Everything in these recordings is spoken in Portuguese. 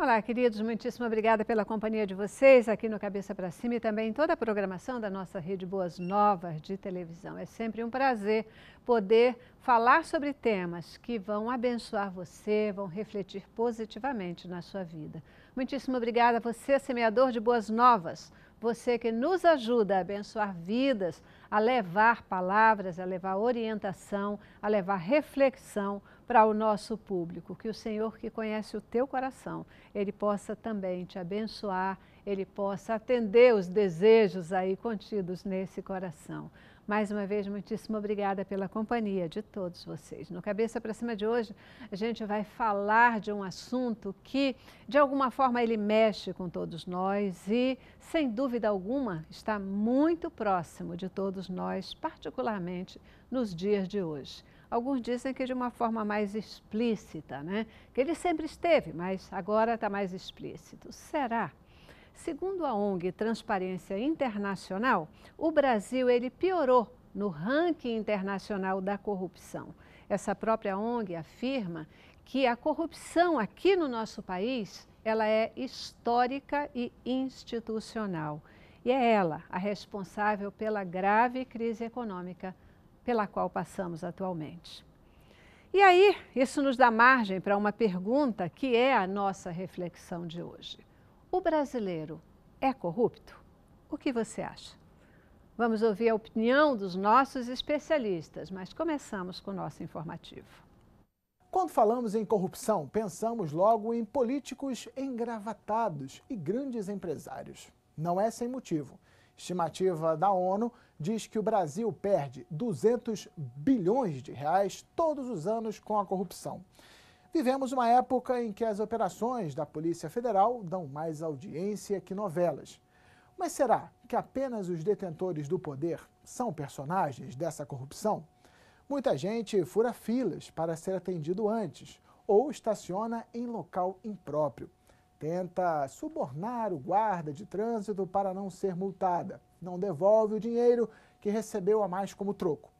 Olá, queridos, muitíssimo obrigada pela companhia de vocês aqui no Cabeça para Cima e também em toda a programação da nossa Rede Boas Novas de televisão. É sempre um prazer poder falar sobre temas que vão abençoar você, vão refletir positivamente na sua vida. Muitíssimo obrigada a você, semeador de boas novas, você que nos ajuda a abençoar vidas, a levar palavras, a levar orientação, a levar reflexão para o nosso público. Que o Senhor, que conhece o teu coração, Ele possa também te abençoar, Ele possa atender os desejos aí contidos nesse coração. Mais uma vez, muitíssimo obrigada pela companhia de todos vocês. No Cabeça para Cima de hoje, a gente vai falar de um assunto que, de alguma forma, ele mexe com todos nós e, sem dúvida alguma, está muito próximo de todos nós, particularmente nos dias de hoje. Alguns dizem que de uma forma mais explícita, né? que ele sempre esteve, mas agora está mais explícito. Será? Segundo a ONG Transparência Internacional, o Brasil ele piorou no ranking internacional da corrupção. Essa própria ONG afirma que a corrupção aqui no nosso país ela é histórica e institucional. E é ela a responsável pela grave crise econômica pela qual passamos atualmente. E aí, isso nos dá margem para uma pergunta que é a nossa reflexão de hoje. O brasileiro é corrupto? O que você acha? Vamos ouvir a opinião dos nossos especialistas, mas começamos com o nosso informativo. Quando falamos em corrupção, pensamos logo em políticos engravatados e grandes empresários. Não é sem motivo. Estimativa da ONU diz que o Brasil perde 200 bilhões de reais todos os anos com a corrupção. Vivemos uma época em que as operações da Polícia Federal dão mais audiência que novelas. Mas será que apenas os detentores do poder são personagens dessa corrupção? Muita gente fura filas para ser atendido antes ou estaciona em local impróprio tenta subornar o guarda de trânsito para não ser multada, não devolve o dinheiro que recebeu a mais como troco.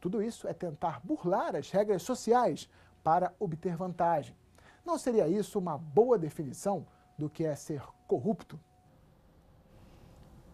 Tudo isso é tentar burlar as regras sociais para obter vantagem. Não seria isso uma boa definição do que é ser corrupto?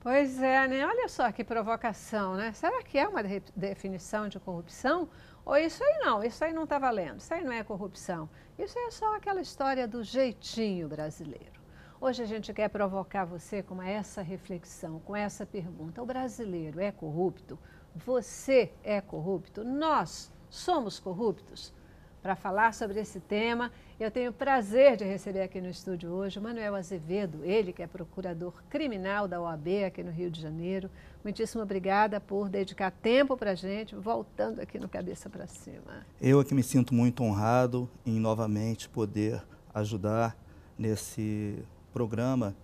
Pois é, né? Olha só que provocação, né? Será que é uma de definição de corrupção? Ou isso aí não, isso aí não está valendo, isso aí não é corrupção. Isso é só aquela história do jeitinho brasileiro. Hoje a gente quer provocar você com essa reflexão, com essa pergunta. O brasileiro é corrupto? Você é corrupto? Nós somos corruptos? Para falar sobre esse tema, eu tenho o prazer de receber aqui no estúdio hoje o Manuel Azevedo, ele que é procurador criminal da OAB aqui no Rio de Janeiro. Muitíssimo obrigada por dedicar tempo para a gente, voltando aqui no Cabeça para Cima. Eu aqui é me sinto muito honrado em novamente poder ajudar nesse programa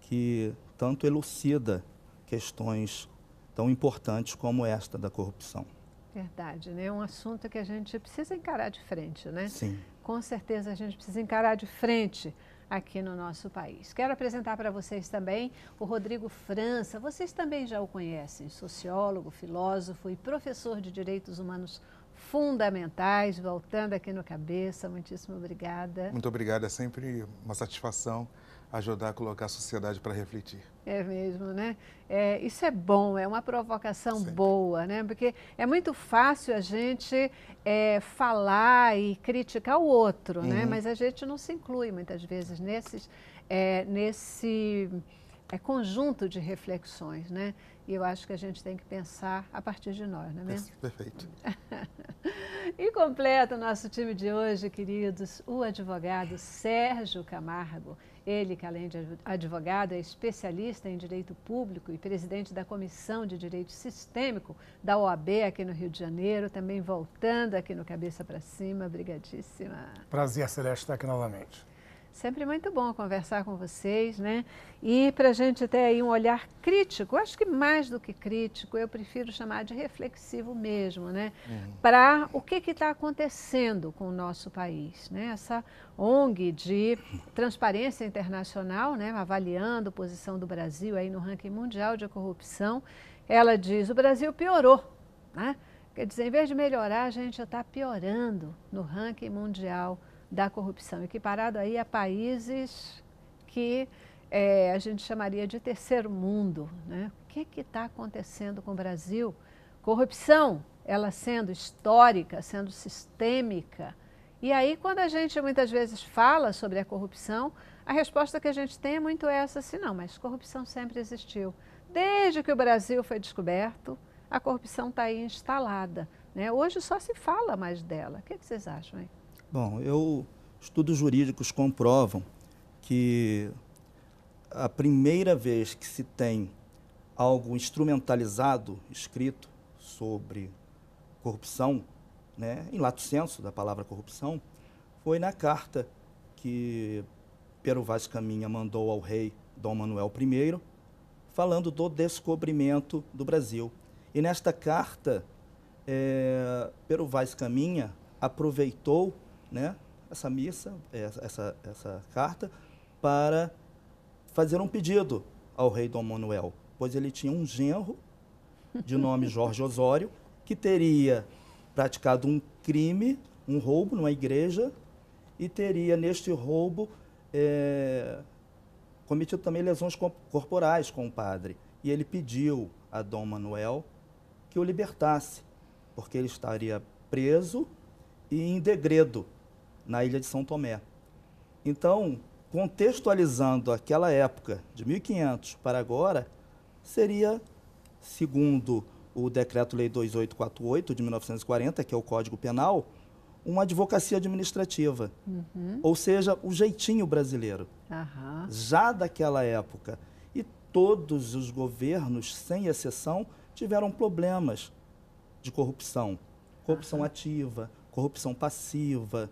que tanto elucida questões tão importantes como esta da corrupção. Verdade, né? É um assunto que a gente precisa encarar de frente, né? Sim. Com certeza a gente precisa encarar de frente aqui no nosso país. Quero apresentar para vocês também o Rodrigo França. Vocês também já o conhecem, sociólogo, filósofo e professor de direitos humanos fundamentais, voltando aqui no cabeça. Muitíssimo obrigada. Muito obrigada, é sempre uma satisfação ajudar a colocar a sociedade para refletir. É mesmo, né? É, isso é bom, é uma provocação boa, né? Porque é muito fácil a gente é, falar e criticar o outro, né? uhum. né? Mas a gente não se inclui muitas vezes nesses, é, nesse é, conjunto de reflexões, né? E eu acho que a gente tem que pensar a partir de nós, não é mesmo? Perfeito. e completa o nosso time de hoje, queridos, o advogado Sérgio Camargo. Ele, que além de advogado, é especialista em direito público e presidente da Comissão de Direito Sistêmico da OAB aqui no Rio de Janeiro, também voltando aqui no Cabeça para Cima. Obrigadíssima. Prazer, Celeste, estar aqui novamente. Sempre muito bom conversar com vocês, né? E para a gente ter aí um olhar crítico, acho que mais do que crítico, eu prefiro chamar de reflexivo mesmo, né? Uhum. Para o que está acontecendo com o nosso país, né? Essa ONG de transparência internacional, né? Avaliando a posição do Brasil aí no ranking mundial de corrupção, ela diz, o Brasil piorou, né? Quer dizer, em vez de melhorar, a gente está piorando no ranking mundial da corrupção, equiparado aí a países que é, a gente chamaria de terceiro mundo. Né? O que está acontecendo com o Brasil? Corrupção, ela sendo histórica, sendo sistêmica. E aí, quando a gente muitas vezes fala sobre a corrupção, a resposta que a gente tem é muito essa, assim, não, mas corrupção sempre existiu. Desde que o Brasil foi descoberto, a corrupção está aí instalada. Né? Hoje só se fala mais dela. O que, é que vocês acham aí? Bom, eu estudos jurídicos comprovam que a primeira vez que se tem algo instrumentalizado escrito sobre corrupção, né, em lato senso da palavra corrupção, foi na carta que Pero Vaz Caminha mandou ao rei Dom Manuel I, falando do descobrimento do Brasil. E nesta carta, é, Pero Vaz Caminha aproveitou né, essa missa, é, essa, essa carta, para fazer um pedido ao rei Dom Manuel, pois ele tinha um genro de nome Jorge Osório, que teria praticado um crime, um roubo numa igreja, e teria neste roubo é, cometido também lesões corporais com o padre. E ele pediu a Dom Manuel que o libertasse, porque ele estaria preso e em degredo na ilha de São Tomé. Então, contextualizando aquela época, de 1500 para agora, seria, segundo o Decreto-Lei 2848 de 1940, que é o Código Penal, uma advocacia administrativa. Uhum. Ou seja, o jeitinho brasileiro. Uhum. Já daquela época. E todos os governos, sem exceção, tiveram problemas de corrupção. Corrupção uhum. ativa, corrupção passiva,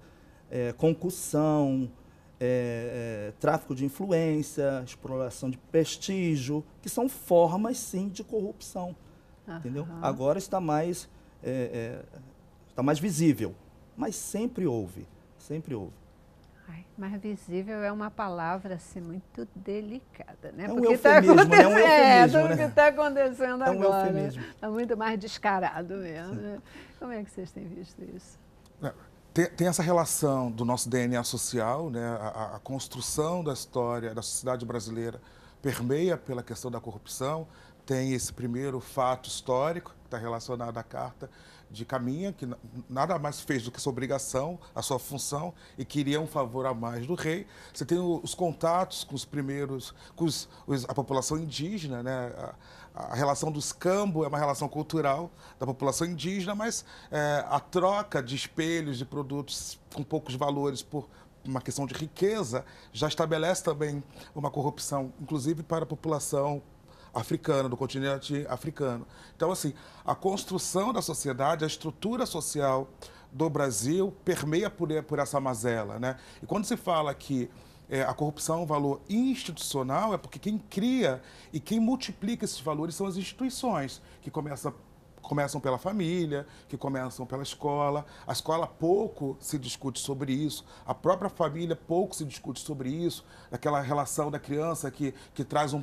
é, concussão, é, é, tráfico de influência, exploração de prestígio, que são formas, sim, de corrupção. Entendeu? Agora está mais, é, é, está mais visível, mas sempre houve, sempre houve. mas visível é uma palavra assim, muito delicada, né? É um Porque tá eufemismo, né? né? tá acontecendo, é um é, tudo né? que está acontecendo é um agora. Está muito mais descarado mesmo. Né? Como é que vocês têm visto isso? Não tem, tem, essa relação do nosso DNA social, né? A, a, construção da história da sociedade brasileira permeia pela questão da corrupção. Tem esse primeiro fato histórico que está relacionado à carta de Caminha, que nada mais fez do que sua obrigação, a sua função, e queria um favor a mais do rei. Você tem os contatos com os primeiros, com os, a população indígena, né? A, a relação dos cambo é uma relação cultural da população indígena, mas é, a troca de espelhos de produtos com poucos valores por uma questão de riqueza já estabelece também uma corrupção, inclusive para a população africana, do continente africano. Então, assim, a construção da sociedade, a estrutura social do Brasil permeia por, por essa mazela, né? E quando se fala que é, a corrupção é um valor institucional, é porque quem cria e quem multiplica esses valores são as instituições, que começam começam pela família, que começam pela escola. A escola pouco se discute sobre isso, a própria família pouco se discute sobre isso, aquela relação da criança que, que traz um,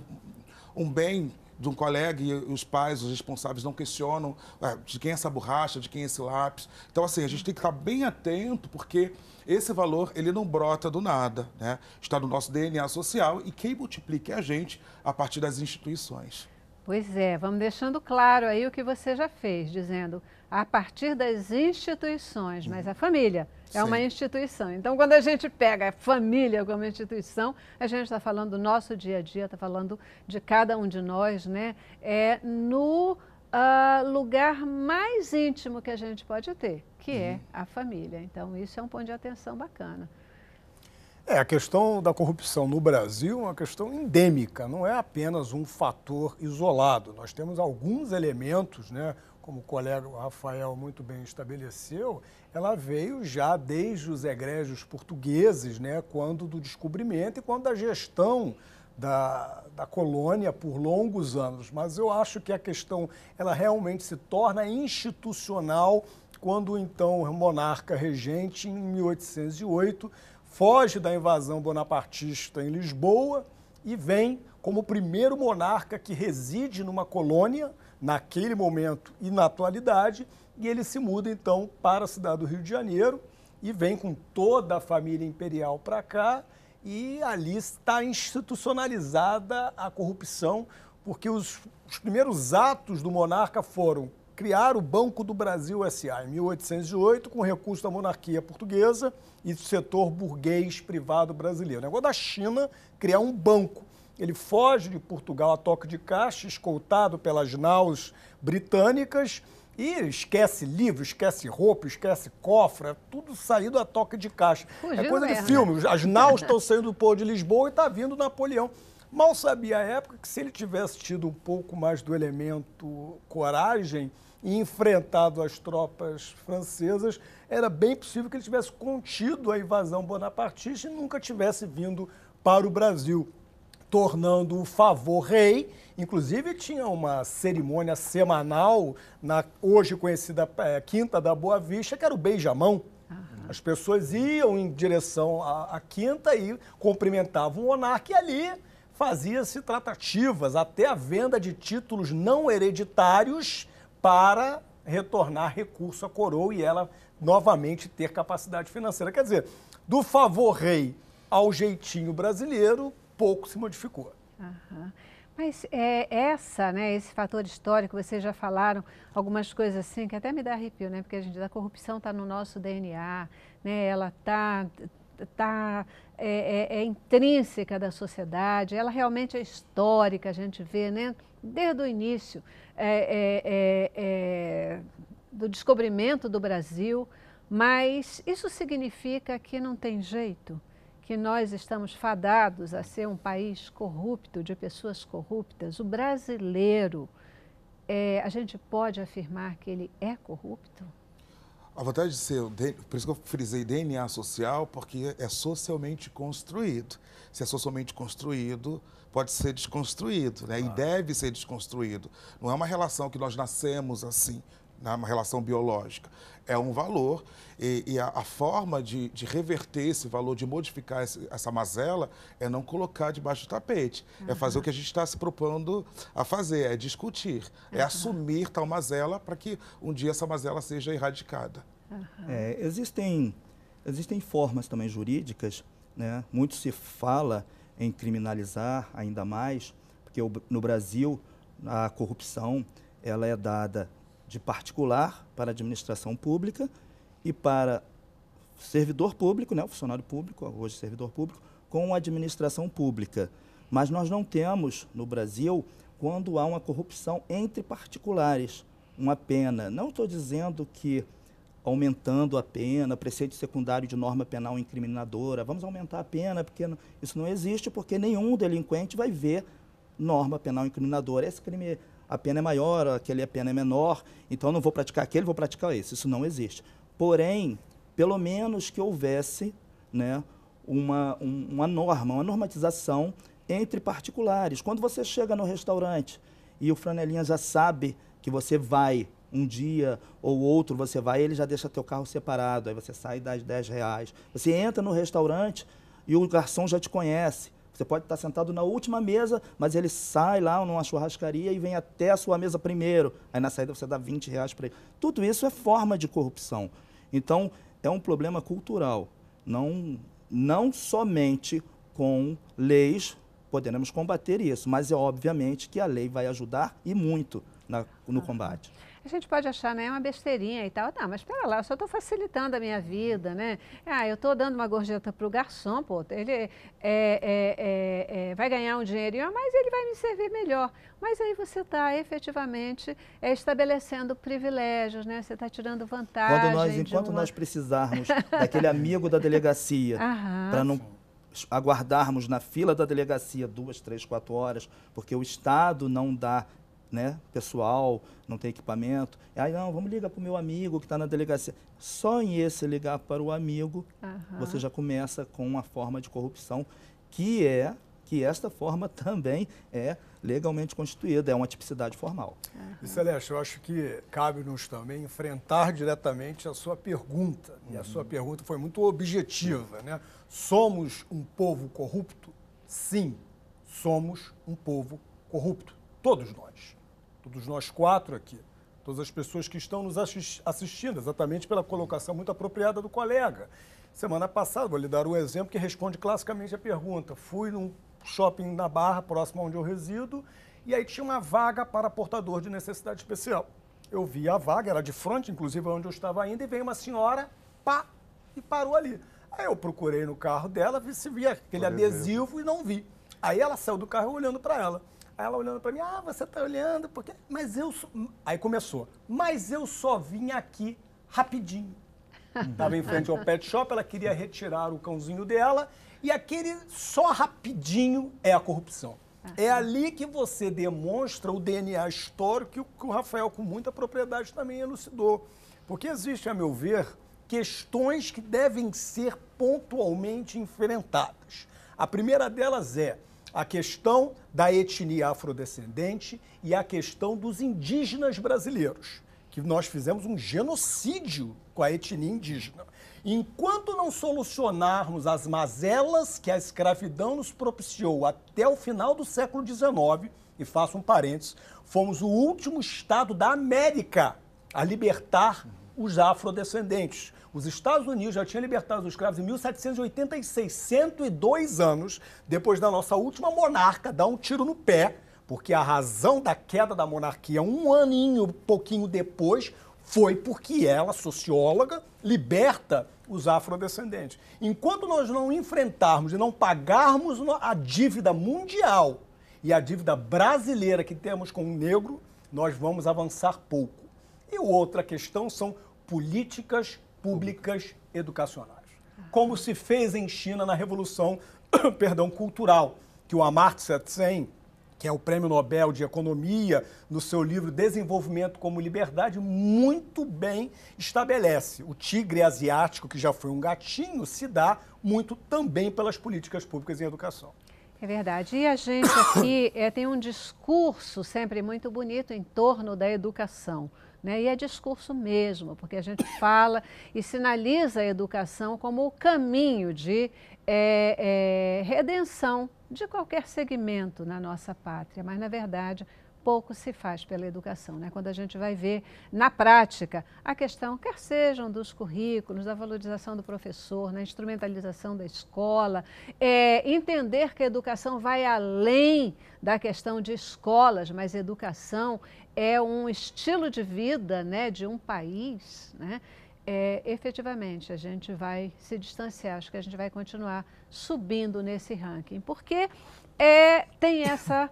um bem de um colega e os pais, os responsáveis não questionam é, de quem é essa borracha, de quem é esse lápis. Então, assim, a gente tem que estar bem atento, porque esse valor, ele não brota do nada, né? Está no nosso DNA social e quem multiplica é a gente a partir das instituições. Pois é, vamos deixando claro aí o que você já fez, dizendo a partir das instituições, mas a uhum. família é Sim. uma instituição. Então, quando a gente pega a família como instituição, a gente está falando do nosso dia a dia, está falando de cada um de nós, né? É no uh, lugar mais íntimo que a gente pode ter, que é uhum. é a família. Então, isso é um ponto de atenção bacana. É, a questão da corrupção no Brasil é uma questão endêmica, não é apenas um fator isolado. Nós temos alguns elementos, né? como o colega Rafael muito bem estabeleceu, ela veio já desde os egrégios portugueses, né, quando do descobrimento e quando da gestão da, da colônia por longos anos. Mas eu acho que a questão ela realmente se torna institucional quando então o monarca regente, em 1808, foge da invasão bonapartista em Lisboa e vem como primeiro monarca que reside numa colônia naquele momento e na atualidade, e ele se muda então para a cidade do Rio de Janeiro e vem com toda a família imperial para cá e ali está institucionalizada a corrupção, porque os, os, primeiros atos do monarca foram criar o Banco do Brasil SA em 1808 com recurso da monarquia portuguesa e do setor burguês privado brasileiro. O negócio da China criar um banco ele foge de Portugal a toque de caixa, escoltado pelas naus britânicas e esquece livro, esquece roupa, esquece cofre, é tudo saído a toque de caixa. Fugiu é coisa de filme. As naus estão saindo do porto de Lisboa e está vindo Napoleão. Mal sabia a época que se ele tivesse tido um pouco mais do elemento coragem e enfrentado as tropas francesas, era bem possível que ele tivesse contido a invasão bonapartista e nunca tivesse vindo para o Brasil tornando o favor rei. Inclusive, tinha uma cerimônia semanal, na hoje conhecida é, Quinta da Boa Vista, que era o beijamão. Ah. As pessoas iam em direção à, à quinta e cumprimentavam o monarca e ali fazia-se tratativas até a venda de títulos não hereditários para retornar recurso à coroa e ela novamente ter capacidade financeira. Quer dizer, do favor rei ao jeitinho brasileiro, pouco se modificou. Uhum. Mas é, essa, né, esse fator histórico, vocês já falaram algumas coisas assim que até me dá arrepio, né? Porque a gente, a corrupção está no nosso DNA, né? Ela está tá, é, é, é, intrínseca da sociedade, ela realmente é histórica, a gente vê, né? Desde o início é, é, é, é do descobrimento do Brasil, mas isso significa que não tem jeito que nós estamos fadados a ser um país corrupto, de pessoas corruptas, o brasileiro, é, a gente pode afirmar que ele é corrupto? A vontade de ser, por isso que eu frisei DNA social, porque é socialmente construído. Se é socialmente construído, pode ser desconstruído, né? Ah. E deve ser desconstruído. Não é uma relação que nós nascemos assim na relação biológica. É um valor e, e a, a, forma de, de, reverter esse valor, de modificar esse, essa mazela, é não colocar debaixo do tapete. Uhum. É fazer o que a gente está se propondo a fazer, é discutir, é uhum. é assumir tal mazela para que um dia essa mazela seja erradicada. Uhum. É, existem, existem formas também jurídicas, né? muito se fala em criminalizar ainda mais, porque o, no Brasil a corrupção ela é dada de particular para a administração pública e para servidor público, né, o funcionário público, hoje servidor público, com a administração pública. Mas nós não temos no Brasil quando há uma corrupção entre particulares, uma pena. Não estou dizendo que aumentando a pena, preceito secundário de norma penal incriminadora, vamos aumentar a pena, porque isso não existe, porque nenhum delinquente vai ver norma penal incriminadora. Esse crime a pena é maior, aquele a pena é menor, então eu não vou praticar aquele, vou praticar esse. Isso não existe. Porém, pelo menos que houvesse né, uma, um, uma norma, uma normatização entre particulares. Quando você chega no restaurante e o franelinha já sabe que você vai um dia ou outro você vai, ele já deixa teu carro separado, aí você sai das 10 reais. Você entra no restaurante e o garçom já te conhece. Você pode estar sentado na última mesa, mas ele sai lá numa churrascaria e vem até a sua mesa primeiro. Aí na saída você dá 20 reais para ele. Tudo isso é forma de corrupção. Então, é um problema cultural. Não, não somente com leis poderemos combater isso, mas é obviamente que a lei vai ajudar e muito na, no combate a gente pode achar, né, é uma besteirinha e tal. Não, mas espera lá, eu só estou facilitando a minha vida, né? Ah, eu estou dando uma gorjeta para o garçom, pô, ele é, é, é, é, vai ganhar um dinheirinho, mas ele vai me servir melhor. Mas aí você está efetivamente é, estabelecendo privilégios, né? Você está tirando vantagem. Quando nós, enquanto uma... nós precisarmos daquele amigo da delegacia, para não aguardarmos na fila da delegacia duas, três, quatro horas, porque o Estado não dá né, pessoal, não tem equipamento. Aí, não, vamos ligar para o meu amigo que está na delegacia. Só em esse ligar para o amigo, uhum. você já começa com uma forma de corrupção que é que esta forma também é legalmente constituída, é uma tipicidade formal. Uhum. E Celeste, eu acho que cabe-nos também enfrentar diretamente a sua pergunta. Uhum. E a sua uhum. pergunta foi muito objetiva, uhum. né? Somos um povo corrupto? Sim, somos um povo corrupto, todos nós todos nós quatro aqui, todas as pessoas que estão nos assistindo, exatamente pela colocação muito apropriada do colega. Semana passada, vou lhe dar um exemplo que responde classicamente a pergunta. Fui num shopping na Barra, próximo onde eu resido, e aí tinha uma vaga para portador de necessidade especial. Eu vi a vaga, era de frente, inclusive, onde eu estava ainda, e veio uma senhora, pá, e parou ali. Aí eu procurei no carro dela, vi se via aquele adesivo e não vi. Aí ela saiu do carro olhando para ela ela olhando para mim, ah, você tá olhando, porque. Mas eu. Aí começou. Mas eu só vim aqui rapidinho. Estava uhum. em frente ao pet shop, ela queria retirar o cãozinho dela e aquele só rapidinho é a corrupção. Ah. É ali que você demonstra o DNA histórico que o Rafael, com muita propriedade, também elucidou. Porque existe, a meu ver, questões que devem ser pontualmente enfrentadas. A primeira delas é a questão da etnia afrodescendente e a questão dos indígenas brasileiros, que nós fizemos um genocídio com a etnia indígena. Enquanto não solucionarmos as mazelas que a escravidão nos propiciou até o final do século XIX, e faço um parênteses, fomos o último estado da América a libertar os afrodescendentes. Os Estados Unidos já tinham libertado os escravos em 1786, 102 anos depois da nossa última monarca dar um tiro no pé, porque a razão da queda da monarquia, um aninho, pouquinho depois, foi porque ela, socióloga, liberta os afrodescendentes. Enquanto nós não enfrentarmos e não pagarmos a dívida mundial e a dívida brasileira que temos com o negro, nós vamos avançar pouco. E outra questão são políticas públicas educacionais. Como se fez em China na Revolução perdão, Cultural, que o Amartya Sen, que é o Prêmio Nobel de Economia, no seu livro Desenvolvimento como Liberdade, muito bem estabelece. O tigre asiático, que já foi um gatinho, se dá muito também pelas políticas públicas em educação. É verdade. E a gente aqui é, tem um discurso sempre muito bonito em torno da educação. Né? E é discurso mesmo, porque a gente fala e sinaliza a educação como o caminho de é, é, redenção de qualquer segmento na nossa pátria, mas na verdade pouco se faz pela educação. Né? Quando a gente vai ver na prática a questão, quer sejam dos currículos, da valorização do professor, na instrumentalização da escola, é, entender que a educação vai além da questão de escolas, mas educação é um estilo de vida né, de um país, né? É, efetivamente a gente vai se distanciar, acho que a gente vai continuar subindo nesse ranking, porque é, tem essa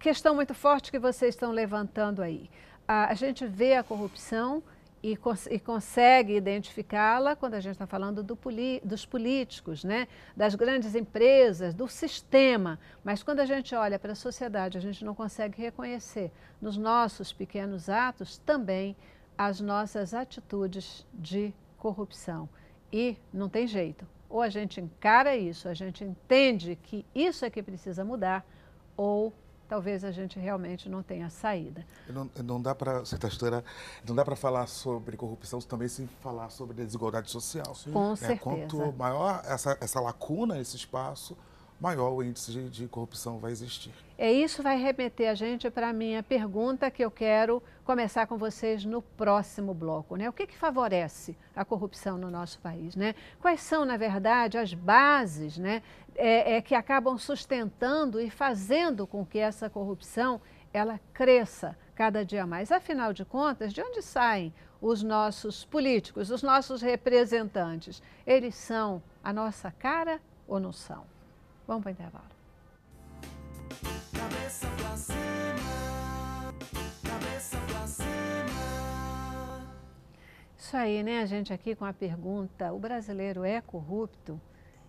questão muito forte que vocês estão levantando aí. A, a gente vê a corrupção e, cons e consegue identificá-la quando a gente está falando do dos políticos, né? das grandes empresas, do sistema. Mas quando a gente olha para a sociedade, a gente não consegue reconhecer nos nossos pequenos atos também as nossas atitudes de corrupção. E não tem jeito. Ou a gente encara isso, a gente entende que isso é que precisa mudar, ou talvez a gente realmente não tenha saída. Não, não dá para, secretária, não dá para falar sobre corrupção também sem falar sobre desigualdade social. Sim. Com é, certeza. Quanto maior essa, essa lacuna, esse espaço, maior o índice de, de, corrupção vai existir. É isso vai remeter a gente para a minha pergunta que eu quero começar com vocês no próximo bloco, né? O que, que favorece a corrupção no nosso país, né? Quais são, na verdade, as bases, né, é, é que acabam sustentando e fazendo com que essa corrupção ela cresça cada dia mais. Afinal de contas, de onde saem os nossos políticos, os nossos representantes? Eles são a nossa cara ou não são? Vamos para o intervalo. Cabeça pra cima, cabeça pra cima. Isso aí, né? A gente aqui com a pergunta: o brasileiro é corrupto?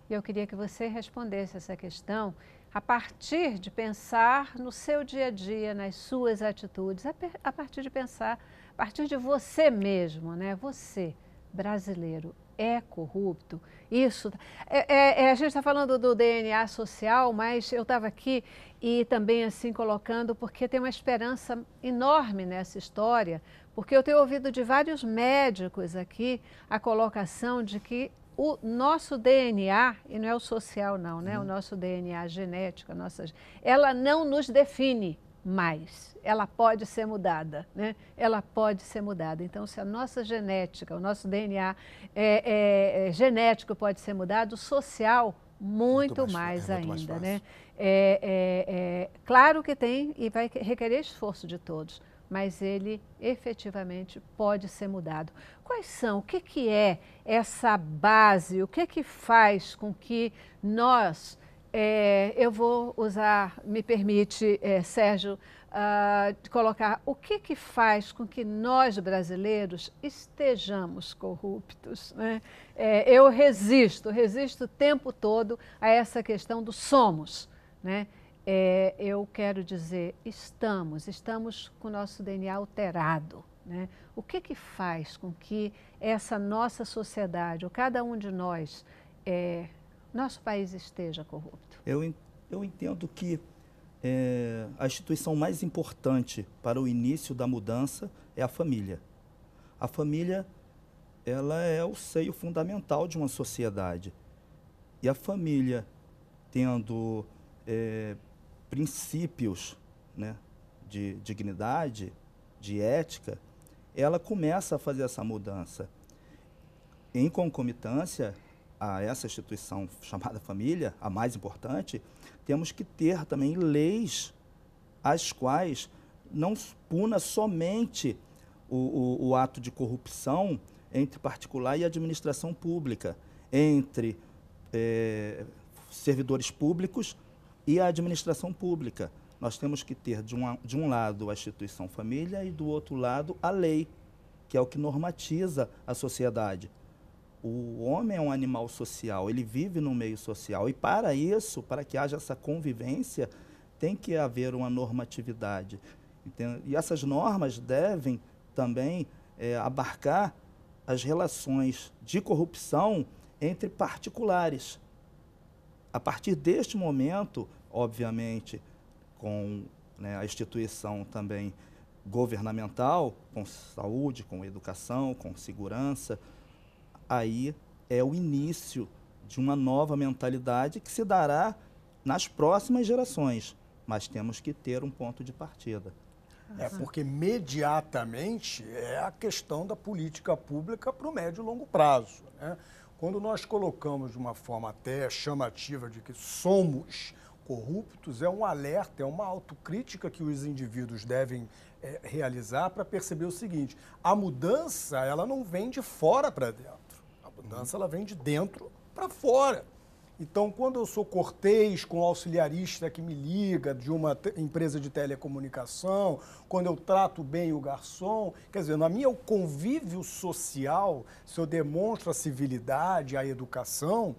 E eu queria que você respondesse essa questão a partir de pensar no seu dia a dia, nas suas atitudes, a, a partir de pensar, a partir de você mesmo, né? Você, brasileiro, é corrupto. Isso. Tá, é, é, é, a gente está falando do DNA social, mas eu estava aqui e também assim colocando, porque tem uma esperança enorme nessa história, porque eu tenho ouvido de vários médicos aqui a colocação de que o nosso DNA, e não é o social não, né? Hum. O uhum. nosso DNA, genético, a nossa, ela não nos define mais. Ela pode ser mudada, né? Ela pode ser mudada. Então, se a nossa genética, o nosso DNA é, é, é genético pode ser mudado, social muito, muito mais, mais ainda, é muito mais né? É, é, claro que tem e vai requerer esforço de todos, mas ele efetivamente pode ser mudado. Quais são? O que, que é essa base? O que que faz com que nós é, eu vou usar, me permite, é, Sérgio, uh, ah, de colocar o que, que faz com que nós brasileiros estejamos corruptos. Né? É, eu resisto, resisto o tempo todo a essa questão do somos. Né? É, eu quero dizer, estamos, estamos com o nosso DNA alterado. Né? O que, que faz com que essa nossa sociedade, ou cada um de nós, é, nosso país esteja corrupto? Eu, eu entendo que é, a instituição mais importante para o início da mudança é a família. A família ela é o seio fundamental de uma sociedade. E a família, tendo é, princípios né, de dignidade, de ética, ela começa a fazer essa mudança. Em concomitância, a essa instituição chamada família, a mais importante, temos que ter também leis as quais não puna somente o, o, o ato de corrupção entre particular e administração pública, entre é, servidores públicos e a administração pública. Nós temos que ter, de, uma, de um lado, a instituição família e, do outro lado, a lei, que é o que normatiza a sociedade o homem é um animal social, ele vive no meio social. E para isso, para que haja essa convivência, tem que haver uma normatividade. E essas normas devem também é, abarcar as relações de corrupção entre particulares. A partir deste momento, obviamente, com né, a instituição também governamental, com saúde, com educação, com segurança, aí é o início de uma nova mentalidade que se dará nas próximas gerações, mas temos que ter um ponto de partida. É porque imediatamente é a questão da política pública para o médio e longo prazo. Né? Quando nós colocamos de uma forma até chamativa de que somos corruptos, é um alerta, é uma autocrítica que os indivíduos devem é, realizar para perceber o seguinte: a mudança ela não vem de fora para dentro mudança ela vem de dentro para fora. Então, quando eu sou cortês com o auxiliarista que me liga de uma empresa de telecomunicação, quando eu trato bem o garçom, quer dizer, na minha convívio social, se eu demonstro a civilidade, a educação,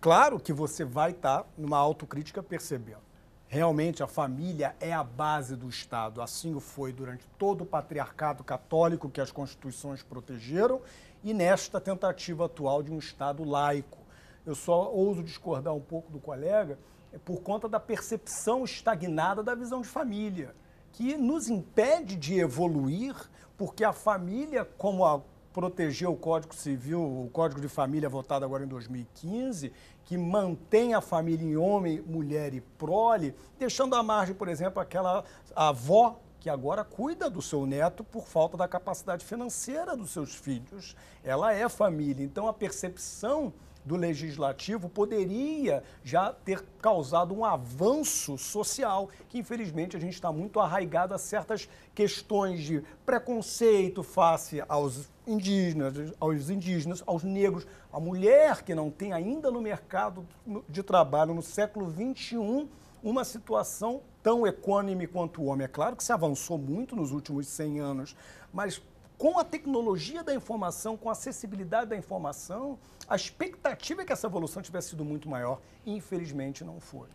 claro que você vai estar tá numa autocrítica percebendo. Realmente a família é a base do Estado. Assim foi durante todo o patriarcado católico que as constituições protegeram e nesta tentativa atual de um Estado laico. Eu só ouso discordar um pouco do colega é por conta da percepção estagnada da visão de família, que nos impede de evoluir, porque a família, como a proteger o Código Civil, o Código de Família votado agora em 2015, que mantém a família em homem, mulher e prole, deixando à margem, por exemplo, aquela avó que agora cuida do seu neto por falta da capacidade financeira dos seus filhos. Ela é família. Então a percepção do legislativo poderia já ter causado um avanço social que, infelizmente, a gente está muito arraigado a certas questões de preconceito face aos indígenas, aos indígenas, aos negros, a mulher que não tem ainda no mercado de trabalho no século 21 uma situação tão econômica quanto o homem. É claro que se avançou muito nos últimos 100 anos, mas com a tecnologia da informação, com a acessibilidade da informação, a expectativa é que essa evolução tivesse sido muito maior. Infelizmente, não foi.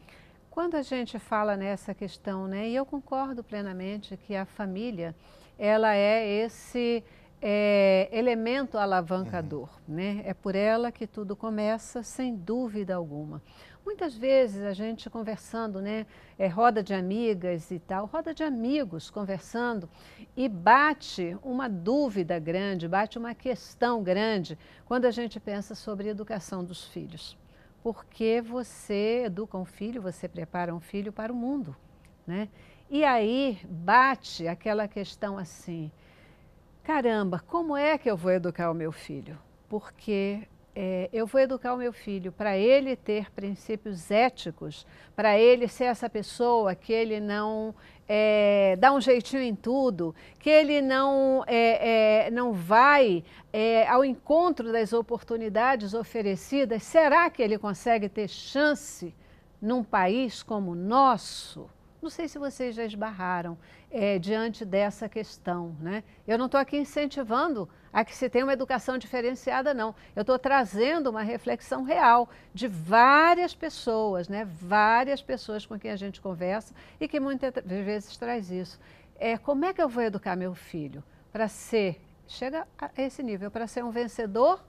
Quando a gente fala nessa questão, né, e eu concordo plenamente que a família ela é esse é elemento alavancador, uhum. né? É por ela que tudo começa, sem dúvida alguma. Muitas vezes a gente conversando, né? É, roda de amigas e tal, roda de amigos conversando e bate uma dúvida grande, bate uma questão grande quando a gente pensa sobre a educação dos filhos. Porque você educa um filho, você prepara um filho para o mundo, né? E aí bate aquela questão assim caramba, como é que eu vou educar o meu filho? Porque é, eu vou educar o meu filho para ele ter princípios éticos, para ele ser essa pessoa que ele não é, dá um jeitinho em tudo, que ele não, é, é não vai é, ao encontro das oportunidades oferecidas. Será que ele consegue ter chance num país como o nosso? Não sei se vocês já esbarraram é, diante dessa questão. Né? Eu não estou aqui incentivando a que se tenha uma educação diferenciada, não. Eu estou trazendo uma reflexão real de várias pessoas, né? várias pessoas com quem a gente conversa e que muitas vezes traz isso. É, como é que eu vou educar meu filho para ser, chega a esse nível, para ser um vencedor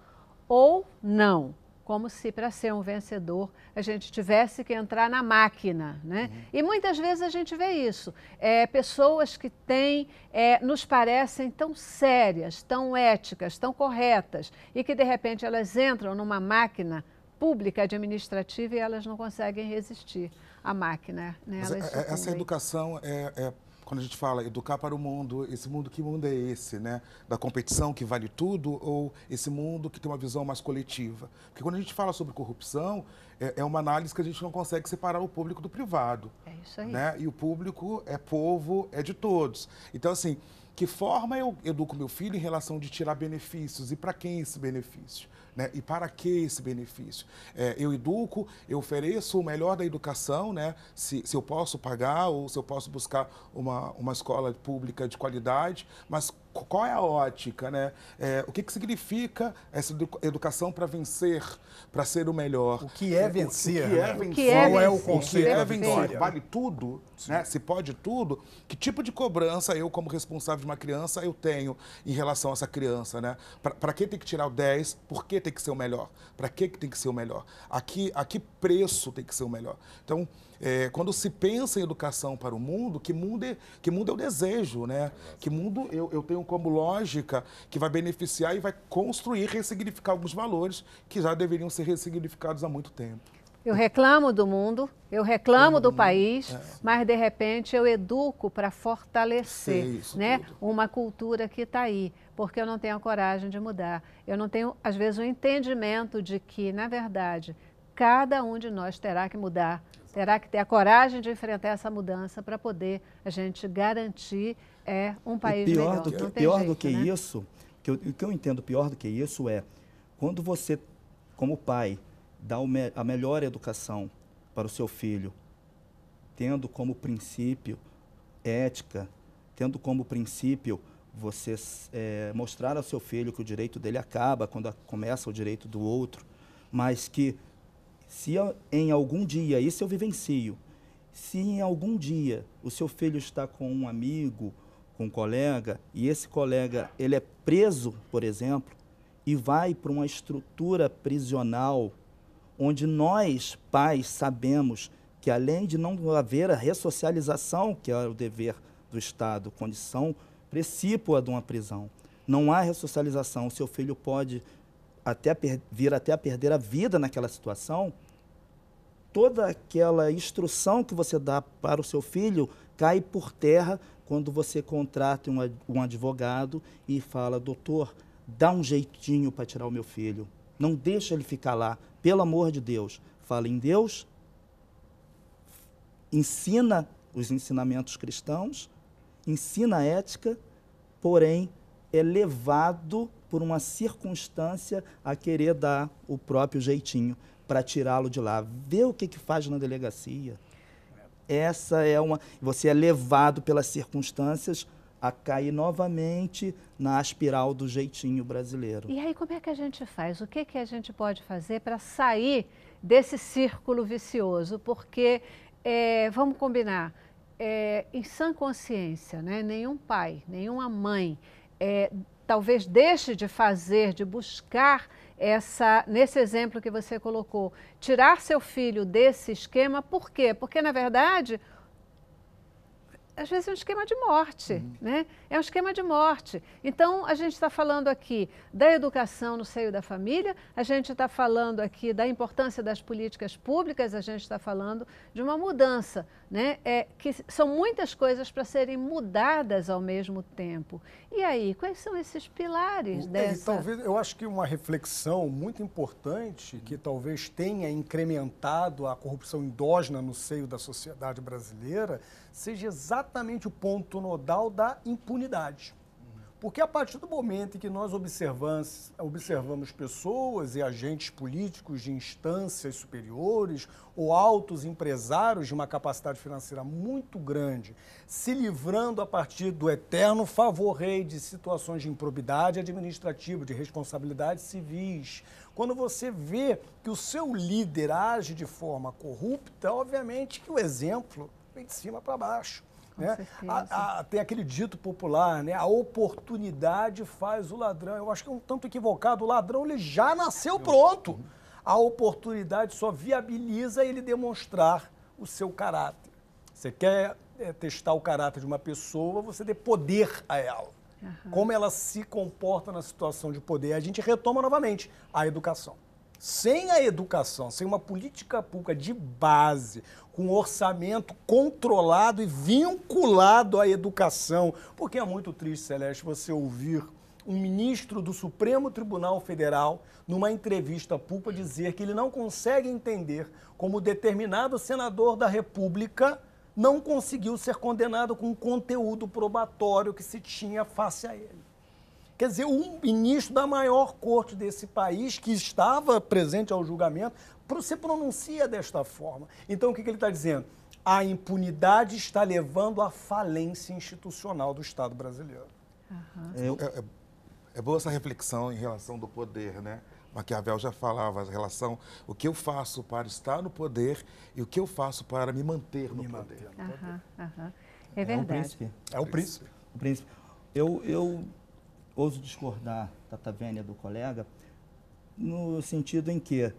ou não? como se para ser um vencedor a gente tivesse que entrar na máquina, né? Uhum. E muitas vezes a gente vê isso. É, pessoas que têm, é, nos parecem tão sérias, tão éticas, tão corretas, e que de repente elas entram numa máquina pública administrativa e elas não conseguem resistir à máquina. Né? Elas é, é, essa educação é, é quando a gente fala educar para o mundo, esse mundo, que mundo é esse, né? Da competição que vale tudo ou esse mundo que tem uma visão mais coletiva? Porque quando a gente fala sobre corrupção, é, é uma análise que a gente não consegue separar o público do privado. É isso aí. Né? E o público é povo, é de todos. Então, assim, que forma eu educo meu filho em relação de tirar benefícios e para quem esse benefício? Né? E para que esse benefício? É, eu educo, eu ofereço o melhor da educação, né? se, se eu posso pagar ou se eu posso buscar uma, uma escola pública de qualidade, mas qual é a ótica, né? É, o que, que significa essa educação para vencer, para ser o melhor? O que é, é, é né? vencer? O que é vencer? Qual é o conceito? O que é vencer? Vale tudo? Né? Se pode tudo? Que tipo de cobrança eu, como responsável de uma criança, eu tenho em relação a essa criança, né? Para que tem que tirar o 10? Por que tem que ser o melhor? Para que, que tem que ser o melhor? A que, a que preço tem que ser o melhor? Então, é, quando se pensa em educação para o mundo, que mundo é, que mundo é o desejo, né? Que mundo eu, eu tenho como lógica que vai beneficiar e vai construir, ressignificar alguns valores que já deveriam ser ressignificados há muito tempo. Eu reclamo do mundo, eu reclamo do, do uhum. país, é. mas de repente eu educo para fortalecer né, uma cultura que está aí porque eu não tenho a coragem de mudar. Eu não tenho, às vezes, o um entendimento de que, na verdade, cada um de nós terá que mudar, terá que ter a coragem de enfrentar essa mudança para poder a gente garantir é, um país pior melhor. Do que, pior jeito, do que né? isso, que eu, o que eu entendo pior do que isso é quando você, como pai, dá me, a melhor educação para o seu filho, tendo como princípio ética, tendo como princípio você é, mostrar ao seu filho que o direito dele acaba quando começa o direito do outro, mas que se em algum dia, isso eu vivencio, se em algum dia o seu filho está com um amigo, com um colega, e esse colega ele é preso, por exemplo, e vai para uma estrutura prisional onde nós, pais, sabemos que além de não haver a ressocialização, que é o dever do Estado, condição precipua de uma prisão. Não há ressocialização. O seu filho pode até vir até a perder a vida naquela situação. Toda aquela instrução que você dá para o seu filho cai por terra quando você contrata um, advogado e fala: doutor, dá um jeitinho para tirar o meu filho. Não deixa ele ficar lá, pelo amor de Deus. Fala em Deus, ensina os ensinamentos cristãos ensina a ética, porém é levado por uma circunstância a querer dar o próprio jeitinho para tirá-lo de lá. Vê o que, que faz na delegacia. Essa é uma. Você é levado pelas circunstâncias a cair novamente na espiral do jeitinho brasileiro. E aí, como é que a gente faz? O que, que a gente pode fazer para sair desse círculo vicioso? Porque, é, vamos combinar, é, em sã consciência, né, nenhum pai, nenhuma mãe, é, talvez deixe de fazer, de buscar essa, nesse exemplo que você colocou, tirar seu filho desse esquema, por quê? Porque, na verdade, às vezes é um esquema de morte, uhum. né? É um esquema de morte. Então, a gente está falando aqui da educação no seio da família, a gente está falando aqui da importância das políticas públicas, a gente está falando de uma mudança, né? É, que são muitas coisas para serem mudadas ao mesmo tempo. E aí, quais são esses pilares é, dessa? Talvez, eu acho que uma reflexão muito importante que talvez tenha incrementado a corrupção endógena no seio da sociedade brasileira seja exatamente o ponto nodal da impunidade. Porque a partir do momento em que nós observamos, pessoas e agentes políticos de instâncias superiores ou altos empresários de uma capacidade financeira muito grande se livrando a partir do eterno favor rei de situações de improbidade administrativa, de responsabilidades civis, quando você vê que o seu líder age de forma corrupta, obviamente que o exemplo vem de cima para baixo. Né? A, a, tem aquele dito popular, né? A oportunidade faz o ladrão. Eu acho que é um tanto equivocado. O ladrão ele já nasceu pronto. A oportunidade só viabiliza ele demonstrar o seu caráter. Você quer é, testar o caráter de uma pessoa, você dê poder a ela. Uhum. Como ela se comporta na situação de poder. A gente retoma novamente a educação. Sem a educação, sem uma política pública de base, com orçamento controlado e vinculado à educação, porque é muito triste, Celeste, você ouvir um ministro do Supremo Tribunal Federal, numa entrevista pública, dizer que ele não consegue entender como determinado senador da República não conseguiu ser condenado com o conteúdo probatório que se tinha face a ele. Quer dizer, um ministro da maior corte desse país, que estava presente ao julgamento, se pronuncia desta forma. Então, o que, que ele está dizendo? A impunidade está levando à falência institucional do Estado brasileiro. Uhum. É, é, é boa essa reflexão em relação do poder, né? Maquiavel já falava a relação o que eu faço para estar no poder e o que eu faço para me manter no me poder. Manter no É, é verdade. É o príncipe. É o príncipe. O príncipe. Eu, eu ouso discordar, Tata Vênia, do colega, no sentido em que,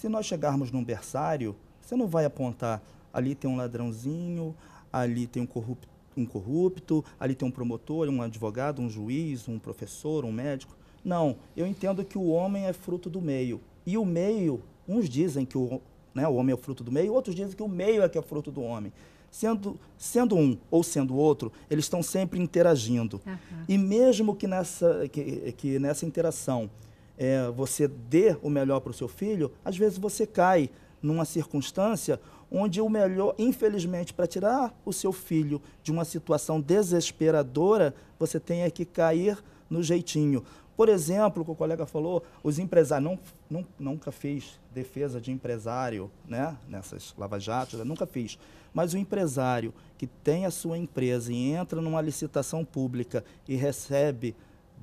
se nós chegarmos num berçário, você não vai apontar ali tem um ladrãozinho, ali tem um corrupto, um corrupto, ali tem um promotor, um advogado, um juiz, um professor, um médico. Não, eu entendo que o homem é fruto do meio. E o meio, uns dizem que o, né, o homem é o fruto do meio, outros dizem que o meio é que é fruto do homem. Sendo, sendo um ou sendo outro, eles estão sempre interagindo. Uhum. E mesmo que nessa, que, que nessa interação é, você dê o melhor para o seu filho, às vezes você cai numa circunstância onde o melhor, infelizmente, para tirar o seu filho de uma situação desesperadora, você tenha que cair no jeitinho. Por exemplo, que o colega falou, os empresários, não, não, nunca fiz defesa de empresário né, nessas lava-jatos, né, nunca fiz. Mas o empresário que tem a sua empresa e entra numa licitação pública e recebe